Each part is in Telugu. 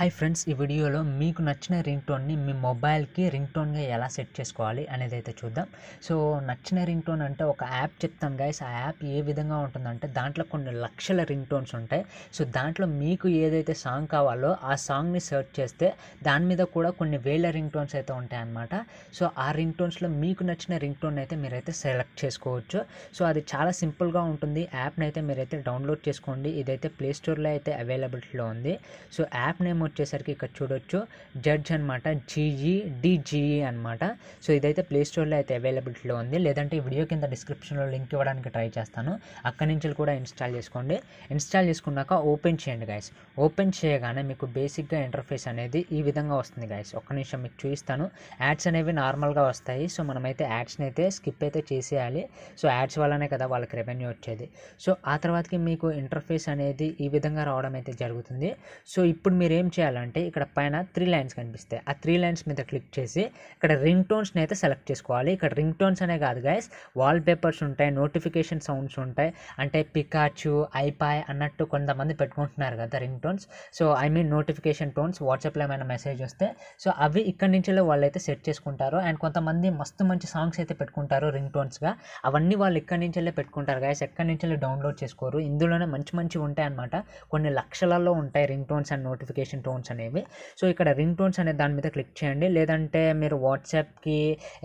హాయ్ ఫ్రెండ్స్ ఈ వీడియోలో మీకు నచ్చిన రింగ్ టోన్ని మీ మొబైల్కి రింగ్ టోన్గా ఎలా సెట్ చేసుకోవాలి అనేది అయితే చూద్దాం సో నచ్చిన రింగ్ టోన్ అంటే ఒక యాప్ చెప్తాం గాయస్ ఆ యాప్ ఏ విధంగా ఉంటుందంటే దాంట్లో కొన్ని లక్షల రింగ్ టోన్స్ ఉంటాయి సో దాంట్లో మీకు ఏదైతే సాంగ్ కావాలో ఆ సాంగ్ని సెర్చ్ చేస్తే దాని మీద కూడా కొన్ని వేల రింగ్ టోన్స్ అయితే ఉంటాయి సో ఆ రింగ్ టోన్స్లో మీకు నచ్చిన రింగ్ టోన్ అయితే మీరైతే సెలెక్ట్ చేసుకోవచ్చు సో అది చాలా సింపుల్గా ఉంటుంది యాప్ని అయితే మీరైతే డౌన్లోడ్ చేసుకోండి ఇదైతే ప్లే స్టోర్లో అయితే అవైలబిలిటీలో ఉంది సో యాప్ నేమ్ వచ్చేసరికి ఇక్కడ చూడొచ్చు జడ్జ్ అనమాట జీఈ డిజిఈ e, e అనమాట సో ఇదైతే ప్లే స్టోర్లో అయితే అవైలబిలిటీలో ఉంది లేదంటే ఈ వీడియో కింద డిస్క్రిప్షన్లో లింక్ ఇవ్వడానికి ట్రై చేస్తాను అక్కడి నుంచి కూడా ఇన్స్టాల్ చేసుకోండి ఇన్స్టాల్ చేసుకున్నాక ఓపెన్ చేయండి గాయస్ ఓపెన్ చేయగానే మీకు బేసిక్గా ఇంటర్ఫేస్ అనేది ఈ విధంగా వస్తుంది గాయస్ ఒక్క నిమిషం మీకు చూపిస్తాను యాడ్స్ అనేవి నార్మల్గా వస్తాయి సో మనమైతే యాడ్స్ని అయితే స్కిప్ అయితే చేసేయాలి సో యాడ్స్ వల్లనే కదా వాళ్ళకి రెవెన్యూ వచ్చేది సో ఆ తర్వాతకి మీకు ఇంటర్ఫేస్ అనేది ఈ విధంగా రావడం అయితే జరుగుతుంది సో ఇప్పుడు మీరేం చేయాలంటే ఇక్కడ పైన త్రీ లైన్స్ కనిపిస్తాయి ఆ త్రీ లైన్స్ మీద క్లిక్ చేసి ఇక్కడ రింగ్ టోన్స్ని అయితే సెలెక్ట్ చేసుకోవాలి ఇక్కడ రింగ్ టోన్స్ అనే కాదు గాయస్ వాల్ పేపర్స్ ఉంటాయి నోటిఫికేషన్ సౌండ్స్ ఉంటాయి అంటే పికాచు ఐపాయ్ అన్నట్టు కొంతమంది పెట్టుకుంటున్నారు కదా ring tones so I mean notification tones వాట్సాప్లో ఏమైనా మెసేజ్ వస్తే సో అవి ఇక్కడి నుంచి వాళ్ళైతే సెట్ చేసుకుంటారు అండ్ కొంతమంది మస్తు మంచి సాంగ్స్ అయితే పెట్టుకుంటారు రింగ్ టోన్స్గా అవన్నీ వాళ్ళు ఇక్కడి నుంచే పెట్టుకుంటారు గాయస్ ఎక్కడి నుంచి డౌన్లోడ్ చేసుకోరు ఇందులోనే మంచి మంచి ఉంటాయి అనమాట కొన్ని లక్షలలో ఉంటాయి ring tones and notification notification tones అనేవి సో ఇక్కడ రింగ్ టోన్స్ అనే దాని మీద క్లిక్ చేయండి లేదంటే మీరు వాట్సాప్కి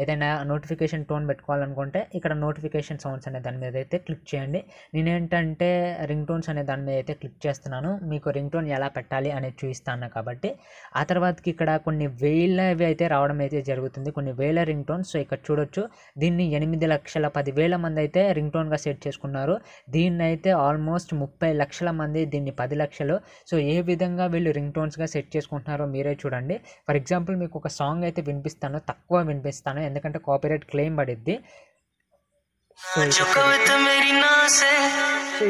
ఏదైనా నోటిఫికేషన్ టోన్ పెట్టుకోవాలనుకుంటే ఇక్కడ నోటిఫికేషన్ సౌండ్స్ అనే దాని మీద అయితే క్లిక్ చేయండి నేనేంటంటే రింగ్ టోన్స్ అనే దాని మీద అయితే క్లిక్ చేస్తున్నాను మీకు రింగ్ టోన్ ఎలా పెట్టాలి అనేది చూపిస్తాను కాబట్టి ఆ తర్వాతకి ఇక్కడ కొన్ని వేలవి అయితే రావడం అయితే జరుగుతుంది కొన్ని వేల రింగ్ టోన్స్ సో ఇక్కడ చూడొచ్చు దీన్ని ఎనిమిది లక్షల పదివేల మంది అయితే రింగ్ టోన్గా సెట్ చేసుకున్నారు దీన్ని అయితే ఆల్మోస్ట్ ముప్పై లక్షల మంది దీన్ని పది లక్షలు సో ఏ విధంగా వీళ్ళు రింగ్ టోన్ టోన్స్గా సెట్ చేసుకుంటున్నారో మీరే చూడండి ఫర్ ఎగ్జాంపుల్ మీకు ఒక సాంగ్ అయితే వినిపిస్తాను తక్కువ వినిపిస్తాను ఎందుకంటే కాపీరైట్ క్లెయిమ్ పడిద్ది సో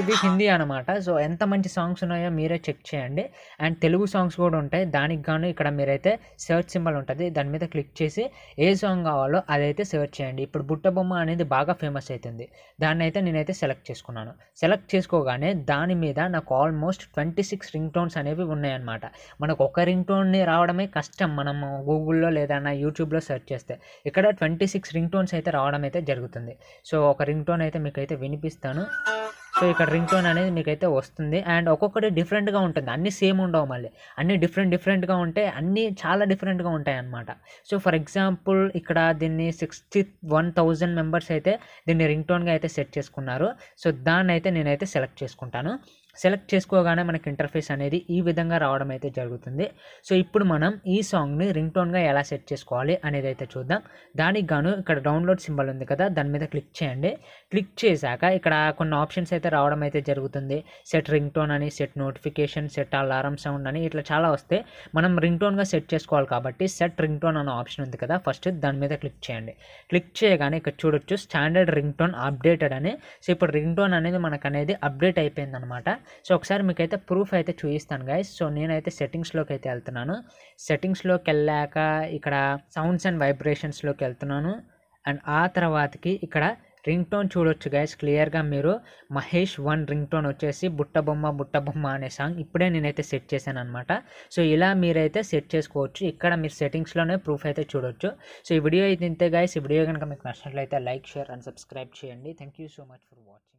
ఇది హిందీ అనమాట సో ఎంత మంచి సాంగ్స్ ఉన్నాయో మీరే చెక్ చేయండి అండ్ తెలుగు సాంగ్స్ కూడా ఉంటాయి దానికి గాను ఇక్కడ మీరైతే సెర్చ్ సింబల్ ఉంటుంది దాని మీద క్లిక్ చేసి ఏ సాంగ్ కావాలో అదైతే సెర్చ్ చేయండి ఇప్పుడు బుట్టబొమ్మ అనేది బాగా ఫేమస్ అవుతుంది దాన్ని అయితే నేనైతే సెలెక్ట్ చేసుకున్నాను సెలెక్ట్ చేసుకోగానే దాని మీద నాకు almost twenty six ring tones అనేవి ఉన్నాయన్నమాట మనకు ఒక రింగ్ టోన్ని రావడమే కష్టం మనం గూగుల్లో లేదా యూట్యూబ్లో సెర్చ్ చేస్తే ఇక్కడ ట్వంటీ సిక్స్ రింగ్ టోన్స్ అయితే రావడం అయితే జరుగుతుంది సో ఒక రింగ్ టోన్ అయితే మీకైతే వినిపిస్తాను సో ఇక్కడ రింగ్ టోన్ అనేది మీకైతే వస్తుంది అండ్ ఒక్కొక్కటి డిఫరెంట్గా ఉంటుంది అన్నీ సేమ్ ఉండవు మళ్ళీ అన్నీ డిఫరెంట్ డిఫరెంట్గా ఉంటాయి అన్నీ చాలా డిఫరెంట్గా ఉంటాయి అనమాట సో ఫర్ ఎగ్జాంపుల్ ఇక్కడ దీన్ని సిక్స్టీ వన్ థౌజండ్ మెంబర్స్ అయితే దీన్ని రింగ్ టోన్గా అయితే సెట్ చేసుకున్నారు సో దాన్ని అయితే నేనైతే సెలెక్ట్ చేసుకుంటాను సెలెక్ట్ చేసుకోగానే మనకి ఇంటర్ఫేస్ అనేది ఈ విధంగా రావడం అయితే జరుగుతుంది సో ఇప్పుడు మనం ఈ సాంగ్ని రింగ్ టోన్గా ఎలా సెట్ చేసుకోవాలి అనేది అయితే చూద్దాం దానికి గాను ఇక్కడ డౌన్లోడ్ సింబల్ ఉంది కదా దాని మీద క్లిక్ చేయండి క్లిక్ చేశాక ఇక్కడ కొన్ని ఆప్షన్స్ అయితే రావడం అయితే జరుగుతుంది సెట్ రింగ్ టోన్ అని set notification set alarm sound అని ఇట్లా చాలా వస్తే మనం రింగ్ టోన్గా సెట్ చేసుకోవాలి కాబట్టి సెట్ రింగ్ టోన్ అనే ఆప్షన్ ఉంది కదా ఫస్ట్ దాని మీద క్లిక్ చేయండి క్లిక్ చేయగానే ఇక్కడ చూడొచ్చు స్టాండర్డ్ రింగ్ టోన్ అప్డేటెడ్ అని సో ఇప్పుడు రింగ్ టోన్ అనేది మనకు అనేది అప్డేట్ అయిపోయిందనమాట సో ఒకసారి మీకైతే ప్రూఫ్ అయితే చూపిస్తాను గాయస్ సో నేనైతే సెట్టింగ్స్లోకి అయితే వెళ్తున్నాను సెట్టింగ్స్లోకి వెళ్ళాక ఇక్కడ సౌండ్స్ అండ్ వైబ్రేషన్స్లోకి వెళ్తున్నాను అండ్ ఆ తర్వాతకి ఇక్కడ రింగ్ టోన్ చూడొచ్చు గాయస్ క్లియర్గా మీరు మహేష్ వన్ రింగ్ టోన్ వచ్చేసి బుట్ట బొమ్మ బుట్ట బొమ్మ అనే సాంగ్ ఇప్పుడే నేనైతే సెట్ చేశాను అనమాట సో ఇలా మీరైతే సెట్ చేసుకోవచ్చు ఇక్కడ మీరు సెట్టింగ్స్లోనే ప్రూఫ్ అయితే చూడొచ్చు సో ఈ వీడియో అయితే ఇంతే గాయస్ ఈ వీడియో కనుక మీకు నచ్చినట్లయితే లైక్ షేర్ అండ్ సబ్స్క్రైబ్ చేయండి thank you so much for watching